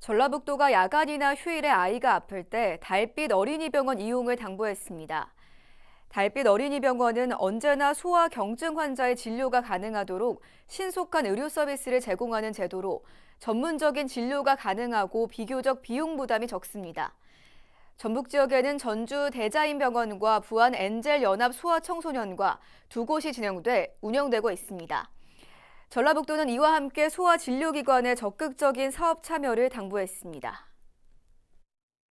전라북도가 야간이나 휴일에 아이가 아플 때 달빛 어린이병원 이용을 당부했습니다. 달빛 어린이병원은 언제나 소아 경증 환자의 진료가 가능하도록 신속한 의료 서비스를 제공하는 제도로 전문적인 진료가 가능하고 비교적 비용 부담이 적습니다. 전북 지역에는 전주 대자인병원과 부안 엔젤 연합 소아 청소년과 두 곳이 진행돼 운영되고 있습니다. 전라북도는 이와 함께 소아진료기관의 적극적인 사업 참여를 당부했습니다.